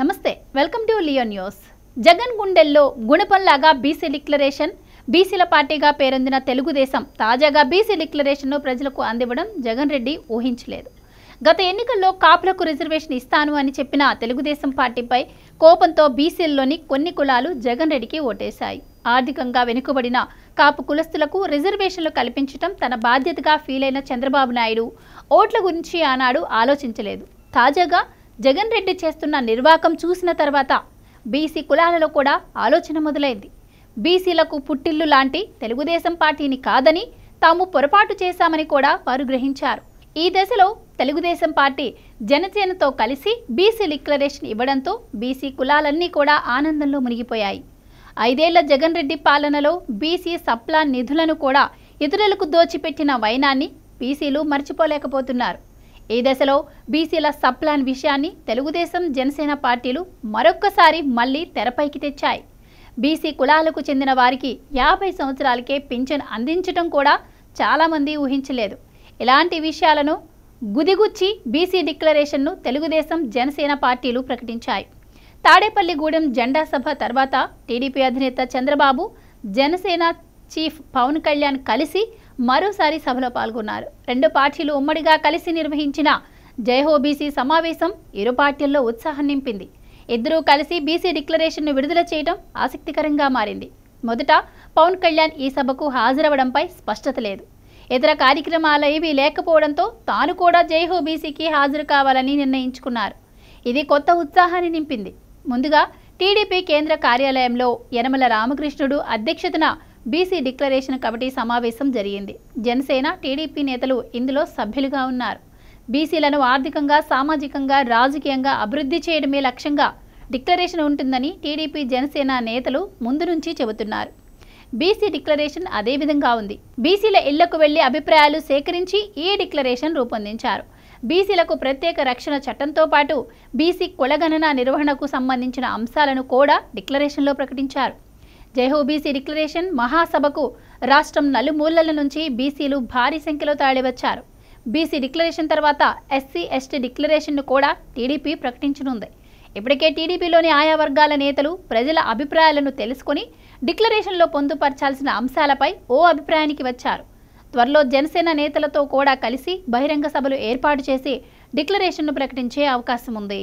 నమస్తే welcome to Leo news Jagan గుండెల్లో గుణపంలాగా బీసీ డిక్లరేషన్ బీసీల పార్టీగా పేరొందిన తెలుగుదేశం తాజాగా బీసీ డిక్లరేషన్ను ప్రజలకు అందివ్వడం జగన్ రెడ్డి ఊహించలేదు గత ఎన్నికల్లో కాపులకు రిజర్వేషన్ ఇస్తాను అని చెప్పిన తెలుగుదేశం పార్టీపై కోపంతో బీసీల్లోని కొన్ని కులాలు జగన్ రెడ్డికి ఓటేశాయి ఆర్థికంగా వెనుకబడిన కాపు కులస్తులకు రిజర్వేషన్లు కల్పించడం తన బాధ్యతగా ఫీలైన చంద్రబాబు నాయుడు ఓట్ల గురించి ఆనాడు ఆలోచించలేదు తాజాగా జగన్ రెడ్డి చేస్తున్న నిర్వాకం చూసిన తర్వాత బీసీ కులాలలో కూడా ఆలోచన మొదలైంది బీసీలకు పుట్టిల్లు లాంటి తెలుగుదేశం పార్టీని కాదని తాము పొరపాటు చేశామని కూడా వారు గ్రహించారు ఈ దశలో తెలుగుదేశం పార్టీ జనసేనతో కలిసి బీసీ డిక్లరేషన్ ఇవ్వడంతో బీసీ కులాలన్నీ కూడా ఆనందంలో మునిగిపోయాయి ఐదేళ్ల జగన్ రెడ్డి పాలనలో బీసీ సప్లా నిధులను కూడా ఇతరులకు దోచిపెట్టిన వైనాన్ని బీసీలు మర్చిపోలేకపోతున్నారు ఈ దశలో బీసీల సప్లాన్ విషయాన్ని తెలుగుదేశం జనసేన పార్టీలు మరొక్కసారి మళ్లీ తెరపైకి తెచ్చాయి బీసీ కులాలకు చెందిన వారికి యాభై సంవత్సరాలకే పింఛన్ అందించడం కూడా చాలామంది ఊహించలేదు ఇలాంటి విషయాలను గుదిగుచ్చి బీసీ డిక్లరేషన్ను తెలుగుదేశం జనసేన పార్టీలు ప్రకటించాయి తాడేపల్లిగూడెం జెండా సభ తర్వాత టీడీపీ అధినేత చంద్రబాబు జనసేన చీఫ్ పవన్ కళ్యాణ్ కలిసి మరోసారి సభలో పాల్గొన్నారు రెండు పార్టీలు ఉమ్మడిగా కలిసి నిర్వహించిన జైహో బీసీ సమావేశం ఇరు పార్టీల్లో ఉత్సాహం నింపింది ఇద్దరూ కలిసి బీసీ డిక్లరేషన్ను విడుదల చేయడం ఆసక్తికరంగా మారింది మొదట పవన్ కళ్యాణ్ ఈ సభకు హాజరవడంపై స్పష్టత లేదు ఇతర కార్యక్రమాలు ఏవీ లేకపోవడంతో తాను కూడా జైహో బీసీకి హాజరు కావాలని నిర్ణయించుకున్నారు ఇది కొత్త ఉత్సాహాన్ని నింపింది ముందుగా టీడీపీ కేంద్ర కార్యాలయంలో యనమల రామకృష్ణుడు అధ్యక్షతన బీసీ డిక్లరేషన్ కమిటీ సమావేశం జరిగింది జనసేన టీడీపీ నేతలు ఇందులో సభ్యులుగా ఉన్నారు బీసీలను ఆర్థికంగా సామాజికంగా రాజకీయంగా అభివృద్ధి చేయడమే లక్ష్యంగా డిక్లరేషన్ ఉంటుందని టీడీపీ జనసేన నేతలు ముందు నుంచి చెబుతున్నారు బీసీ డిక్లరేషన్ అదేవిధంగా ఉంది బీసీల ఇళ్లకు వెళ్లి అభిప్రాయాలు సేకరించి ఈ డిక్లరేషన్ రూపొందించారు బీసీలకు ప్రత్యేక రక్షణ చట్టంతో పాటు బీసీ కులగణన నిర్వహణకు సంబంధించిన అంశాలను కూడా డిక్లరేషన్లో ప్రకటించారు జైహో బీసీ డిక్లరేషన్ మహాసభకు రాష్ట్రం నలుమూలల నుంచి బీసీలు భారీ సంఖ్యలో తరలివచ్చారు బీసీ డిక్లరేషన్ తర్వాత ఎస్సీ ఎస్టీ డిక్లరేషన్ను కూడా టీడీపీ ప్రకటించనుంది ఇప్పటికే టీడీపీలోని ఆయా వర్గాల నేతలు ప్రజల అభిప్రాయాలను తెలుసుకుని డిక్లరేషన్లో పొందుపరచాల్సిన అంశాలపై ఓ అభిప్రాయానికి వచ్చారు త్వరలో జనసేన నేతలతో కూడా కలిసి బహిరంగ సభలు ఏర్పాటు చేసి డిక్లరేషన్ను ప్రకటించే అవకాశం ఉంది